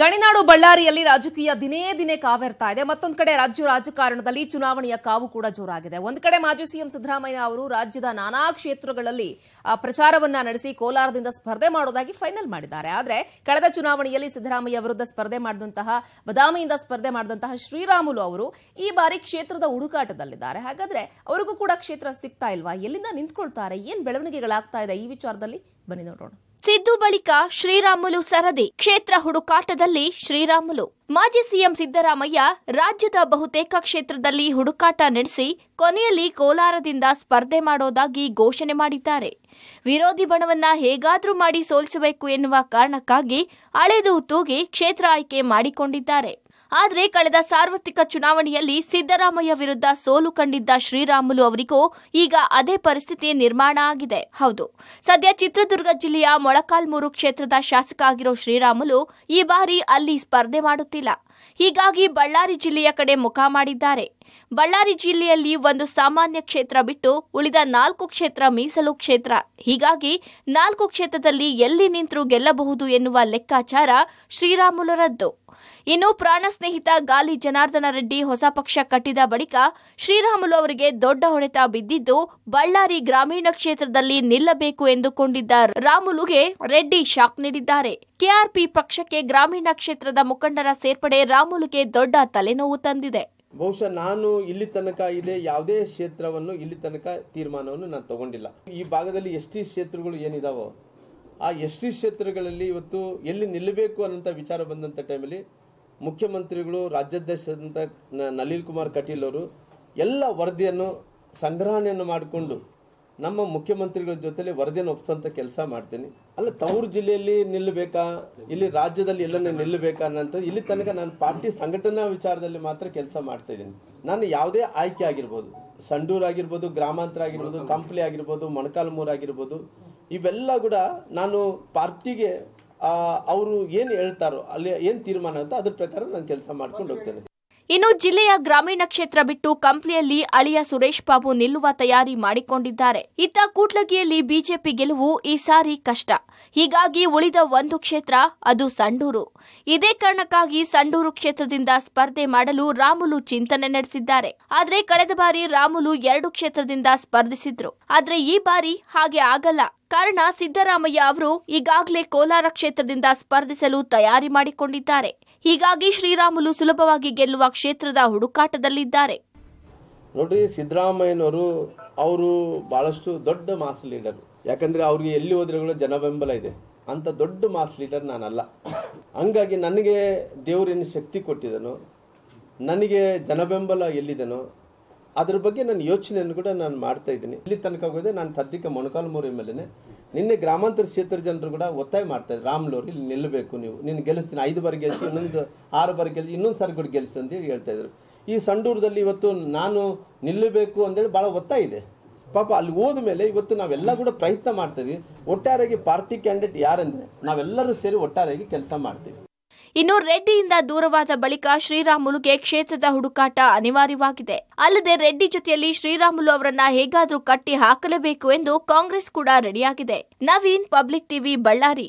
ಗಣಿನಾಡು ಬಳ್ಳಾರಿಯಲ್ಲಿ ರಾಜಕೀಯ ದಿನೇ ದಿನೇ ಕಾವೇರ್ತಾ ಇದೆ ಮತ್ತೊಂದು ಕಡೆ ರಾಜ್ಯ ರಾಜಕಾರಣದಲ್ಲಿ ಚುನಾವಣೆಯ ಕಾವು ಕೂಡ ಜೋರಾಗಿದೆ ಒಂದು ಕಡೆ ಮಾಜಿ ಸಿಎಂ ಸಿದ್ದರಾಮಯ್ಯ ಅವರು ರಾಜ್ಯದ ನಾನಾ ಕ್ಷೇತ್ರಗಳಲ್ಲಿ ಪ್ರಚಾರವನ್ನ ನಡೆಸಿ ಕೋಲಾರದಿಂದ ಸ್ಪರ್ಧೆ ಮಾಡೋದಾಗಿ ಫೈನಲ್ ಮಾಡಿದ್ದಾರೆ ಆದರೆ ಕಳೆದ ಚುನಾವಣೆಯಲ್ಲಿ ಸಿದ್ದರಾಮಯ್ಯ ವಿರುದ್ಧ ಸ್ಪರ್ಧೆ ಮಾಡಿದಂತಹ ಬದಾಮಿಯಿಂದ ಸ್ಪರ್ಧೆ ಮಾಡಿದಂತಹ ಶ್ರೀರಾಮುಲು ಅವರು ಈ ಬಾರಿ ಕ್ಷೇತ್ರದ ಹುಡುಕಾಟದಲ್ಲಿದ್ದಾರೆ ಹಾಗಾದ್ರೆ ಅವರಿಗೂ ಕೂಡ ಕ್ಷೇತ್ರ ಸಿಗ್ತಾ ಇಲ್ವಾ ಎಲ್ಲಿಂದ ನಿಂತ್ಕೊಳ್ತಾರೆ ಏನ್ ಬೆಳವಣಿಗೆಗಳಾಗ್ತಾ ಇದೆ ಈ ವಿಚಾರದಲ್ಲಿ ಬನ್ನಿ ನೋಡೋಣ ಸಿದ್ದು ಬಳಿಕ ಶ್ರೀರಾಮುಲು ಸರದಿ ಕ್ಷೇತ್ರ ಹುಡುಕಾಟದಲ್ಲಿ ಶ್ರೀರಾಮುಲು ಮಾಜಿ ಸಿಎಂ ಸಿದ್ದರಾಮಯ್ಯ ರಾಜ್ಯದ ಬಹುತೇಕ ಕ್ಷೇತ್ರದಲ್ಲಿ ಹುಡುಕಾಟ ನಡೆಸಿ ಕೊನೆಯಲ್ಲಿ ಕೋಲಾರದಿಂದ ಸ್ಪರ್ಧೆ ಮಾಡೋದಾಗಿ ಘೋಷಣೆ ಮಾಡಿದ್ದಾರೆ ವಿರೋಧಿ ಬಣವನ್ನ ಹೇಗಾದ್ರೂ ಮಾಡಿ ಸೋಲಿಸಬೇಕು ಎನ್ನುವ ಕಾರಣಕ್ಕಾಗಿ ಅಳೆದು ತೂಗಿ ಕ್ಷೇತ್ರ ಆಯ್ಕೆ ಮಾಡಿಕೊಂಡಿದ್ದಾರೆ ಆದರೆ ಕಳೆದ ಸಾರ್ವತ್ರಿಕ ಚುನಾವಣೆಯಲ್ಲಿ ಸಿದ್ದರಾಮಯ್ಯ ವಿರುದ್ಧ ಸೋಲು ಕಂಡಿದ್ದ ಶ್ರೀರಾಮುಲು ಅವರಿಗೂ ಈಗ ಅದೇ ಪರಿಸ್ಥಿತಿ ನಿರ್ಮಾಣ ಆಗಿದೆ ಹೌದು ಸದ್ಯ ಚಿತ್ರದುರ್ಗ ಜಿಲ್ಲೆಯ ಮೊಳಕಾಲ್ಮೂರು ಕ್ಷೇತ್ರದ ಶಾಸಕ ಆಗಿರೋ ಶ್ರೀರಾಮುಲು ಈ ಬಾರಿ ಅಲ್ಲಿ ಸ್ಪರ್ಧೆ ಮಾಡುತ್ತಿಲ್ಲ ಹೀಗಾಗಿ ಬಳ್ಳಾರಿ ಜಿಲ್ಲೆಯ ಕಡೆ ಮುಖ ಮಾಡಿದ್ದಾರೆ ಬಳ್ಳಾರಿ ಜಿಲ್ಲೆಯಲ್ಲಿ ಒಂದು ಸಾಮಾನ್ಯ ಕ್ಷೇತ್ರ ಬಿಟ್ಟು ಉಳಿದ ನಾಲ್ಕು ಕ್ಷೇತ್ರ ಮೀಸಲು ಕ್ಷೇತ್ರ ಹೀಗಾಗಿ ನಾಲ್ಕು ಕ್ಷೇತ್ರದಲ್ಲಿ ಎಲ್ಲಿ ನಿಂತರೂ ಗೆಲ್ಲಬಹುದು ಎನ್ನುವ ಲೆಕ್ಕಾಚಾರ ಶ್ರೀರಾಮುಲರದ್ದು ಇನ್ನು ಪ್ರಾಣ ಸ್ನೇಹಿತ ಗಾಲಿ ಜನಾರ್ದನ ರೆಡ್ಡಿ ಹೊಸ ಪಕ್ಷ ಕಟ್ಟಿದ ಬಳಿಕ ಶ್ರೀರಾಮುಲು ಅವರಿಗೆ ದೊಡ್ಡ ಹೊಡೆತ ಬಿದ್ದಿದ್ದು ಬಳ್ಳಾರಿ ಗ್ರಾಮೀಣ ಕ್ಷೇತ್ರದಲ್ಲಿ ನಿಲ್ಲಬೇಕು ಎಂದುಕೊಂಡಿದ್ದ ರಾಮುಲುಗೆ ರೆಡ್ಡಿ ಶಾಕ್ ನೀಡಿದ್ದಾರೆ ಕೆಆರ್ಪಿ ಪಕ್ಷಕ್ಕೆ ಗ್ರಾಮೀಣ ಕ್ಷೇತ್ರದ ಮುಖಂಡರ ಸೇರ್ಪಡೆ ರಾಮುಲುಗೆ ದೊಡ್ಡ ತಲೆನೋವು ತಂದಿದೆ ಬಹುಶಃ ನಾನು ಇಲ್ಲಿ ತನಕ ಇದೆ ಯಾವುದೇ ಕ್ಷೇತ್ರವನ್ನು ಇಲ್ಲಿ ತನಕ ತೀರ್ಮಾನವನ್ನು ನಾನು ತಗೊಂಡಿಲ್ಲ ಈ ಭಾಗದಲ್ಲಿ ಎಷ್ಟೇ ಕ್ಷೇತ್ರಗಳು ಏನಿದಾವೋ ಆ ಎಸ್ ಟಿ ಕ್ಷೇತ್ರಗಳಲ್ಲಿ ಇವತ್ತು ಎಲ್ಲಿ ನಿಲ್ಲಬೇಕು ಅನ್ನೋಂಥ ವಿಚಾರ ಬಂದಂಥ ಟೈಮಲ್ಲಿ ಮುಖ್ಯಮಂತ್ರಿಗಳು ರಾಜ್ಯಾಧ್ಯಕ್ಷರಂಥ ನಳಿನ್ ಕುಮಾರ್ ಕಟೀಲ್ ಅವರು ಎಲ್ಲ ವರದಿಯನ್ನು ಸಂಗ್ರಹಣೆಯನ್ನು ಮಾಡಿಕೊಂಡು ನಮ್ಮ ಮುಖ್ಯಮಂತ್ರಿಗಳ ಜೊತೆಲಿ ವರದಿಯನ್ನು ಒಪ್ಪಿಸೋಂಥ ಕೆಲಸ ಮಾಡ್ತೀನಿ ಅಲ್ಲ ತವರು ಜಿಲ್ಲೆಯಲ್ಲಿ ನಿಲ್ಲಬೇಕಾ ಇಲ್ಲಿ ರಾಜ್ಯದಲ್ಲಿ ಎಲ್ಲನೇ ನಿಲ್ಲಬೇಕಾ ಅನ್ನೋಂಥದ್ದು ಇಲ್ಲಿ ತನಕ ನಾನು ಪಾರ್ಟಿ ಸಂಘಟನಾ ವಿಚಾರದಲ್ಲಿ ಮಾತ್ರ ಕೆಲಸ ಮಾಡ್ತಾಯಿದ್ದೀನಿ ನಾನು ಯಾವುದೇ ಆಯ್ಕೆ ಆಗಿರ್ಬೋದು ಸಂಡೂರು ಆಗಿರ್ಬೋದು ಗ್ರಾಮಾಂತರ ಆಗಿರ್ಬೋದು ಕಂಪ್ಲಿ ಆಗಿರ್ಬೋದು ಮೊಣಕಾಲ್ಮೂರು ಆಗಿರ್ಬೋದು ಇವೆಲ್ಲ ಕೂಡ ನಾನು ಪಾರ್ಟಿಗೆ ಅವರು ಏನು ಹೇಳ್ತಾರೋ ಅಲ್ಲಿ ಏನು ತೀರ್ಮಾನ ಅಂತ ಅದ್ರ ಪ್ರಕಾರ ನಾನು ಕೆಲಸ ಮಾಡ್ಕೊಂಡು ಹೋಗ್ತೇನೆ ಇನ್ನು ಜಿಲ್ಲೆಯ ಗ್ರಾಮೀಣ ಕ್ಷೇತ್ರ ಬಿಟ್ಟು ಕಂಪ್ಲಿಯಲ್ಲಿ ಅಳಿಯ ಸುರೇಶ್ ಬಾಬು ನಿಲ್ಲುವ ತಯಾರಿ ಮಾಡಿಕೊಂಡಿದ್ದಾರೆ ಇತ್ತ ಕೂಟ್ಲಗಿಯಲ್ಲಿ ಬಿಜೆಪಿ ಗೆಲುವು ಈ ಸಾರಿ ಕಷ್ಟ ಹೀಗಾಗಿ ಉಳಿದ ಒಂದು ಕ್ಷೇತ್ರ ಅದು ಸಂಡೂರು ಇದೇ ಕಾರಣಕ್ಕಾಗಿ ಸಂಡೂರು ಕ್ಷೇತ್ರದಿಂದ ಸ್ಪರ್ಧೆ ಮಾಡಲು ರಾಮುಲು ಚಿಂತನೆ ನಡೆಸಿದ್ದಾರೆ ಆದರೆ ಕಳೆದ ಬಾರಿ ರಾಮುಲು ಎರಡು ಕ್ಷೇತ್ರದಿಂದ ಸ್ಪರ್ಧಿಸಿದ್ರು ಆದರೆ ಈ ಬಾರಿ ಹಾಗೆ ಆಗಲ್ಲ ಕಾರಣ ಸಿದ್ದರಾಮಯ್ಯ ಅವರು ಈಗಾಗಲೇ ಕೋಲಾರ ಕ್ಷೇತ್ರದಿಂದ ಸ್ಪರ್ಧಿಸಲು ತಯಾರಿ ಮಾಡಿಕೊಂಡಿದ್ದಾರೆ ಹೀಗಾಗಿ ಶ್ರೀರಾಮುಲು ಸುಲಭವಾಗಿ ಗೆಲ್ಲುವ ಕ್ಷೇತ್ರದ ಹುಡುಕಾಟದಲ್ಲಿದ್ದಾರೆ ನೋಡ್ರಿ ಸಿದ್ದರಾಮಯ್ಯನವರು ಅವರು ಬಹಳಷ್ಟು ದೊಡ್ಡ ಮಾಸ್ ಲೀಡರ್ ಯಾಕಂದ್ರೆ ಅವ್ರಿಗೆ ಎಲ್ಲಿ ಹೋದ್ರೆ ಜನ ಬೆಂಬಲ ಇದೆ ಅಂತ ದೊಡ್ಡ ಮಾಸ್ ಲೀಡರ್ ನಾನಲ್ಲ ಹಂಗಾಗಿ ನನಗೆ ದೇವರೇನು ಶಕ್ತಿ ಕೊಟ್ಟಿದನು ನನಗೆ ಜನ ಬೆಂಬಲ ಎಲ್ಲಿದನೋ ಅದ್ರ ಬಗ್ಗೆ ನನ್ನ ಯೋಚನೆಯನ್ನು ಕೂಡ ನಾನು ಮಾಡ್ತಾ ಇದ್ದೀನಿ ಇಲ್ಲಿ ತನಕ ಹೋಗಿದೆ ನಾನು ಸದ್ಯಕ್ಕೆ ಮೊಣಕಾಲ್ಮೂರು ಎಮ್ ನಿನ್ನೆ ಗ್ರಾಮಾಂತರ ಕ್ಷೇತ್ರ ಜನರು ಕೂಡ ಒತ್ತಾಯ ಮಾಡ್ತಾ ಇದ್ದಾರೆ ರಾಮ್ಲೋರ್ ಇಲ್ಲಿ ನಿಲ್ಲಬೇಕು ನೀವು ನಿನ್ನ ಗೆಲ್ಲಿಸ್ತೀನಿ ಐದು ಬಾರಿ ಗೆಲ್ಸಿ ಇನ್ನೊಂದು ಆರು ಬಾರಿ ಗೆಲ್ಸಿ ಇನ್ನೊಂದು ಸಾರಿ ಕೂಡ ಗೆಲ್ಲಿಸಿ ಹೇಳಿ ಹೇಳ್ತಾ ಇದ್ರು ಈ ಸಂಡೂರದಲ್ಲಿ ಇವತ್ತು ನಾನು ನಿಲ್ಲಬೇಕು ಅಂದೇಳಿ ಭಾಳ ಒತ್ತಾಯ ಇದೆ ಪಾಪ ಅಲ್ಲಿ ಹೋದ ಮೇಲೆ ಇವತ್ತು ನಾವೆಲ್ಲ ಕೂಡ ಪ್ರಯತ್ನ ಮಾಡ್ತೀವಿ ಒಟ್ಟಾರೆಯಾಗಿ ಪಾರ್ಟಿ ಕ್ಯಾಂಡಿಡೇಟ್ ಯಾರಂದರೆ ನಾವೆಲ್ಲರೂ ಸೇರಿ ಒಟ್ಟಾರೆಯಾಗಿ ಕೆಲಸ ಮಾಡ್ತೀವಿ ಇನ್ನು ರೆಡ್ಡಿಯಿಂದ ದೂರವಾದ ಬಳಿಕ ಶ್ರೀರಾಮುಲುಗೆ ಕ್ಷೇತ್ರದ ಹುಡುಕಾಟ ಅನಿವಾರ್ಯವಾಗಿದೆ ಅಲ್ಲದೆ ರೆಡ್ಡಿ ಜೊತೆಯಲ್ಲಿ ಶ್ರೀರಾಮುಲು ಅವರನ್ನ ಹೇಗಾದ್ರೂ ಕಟ್ಟಿ ಹಾಕಲೇಬೇಕು ಎಂದು ಕಾಂಗ್ರೆಸ್ ಕೂಡ ರೆಡಿಯಾಗಿದೆ ನವೀನ್ ಪಬ್ಲಿಕ್ ಟಿವಿ ಬಳ್ಳಾರಿ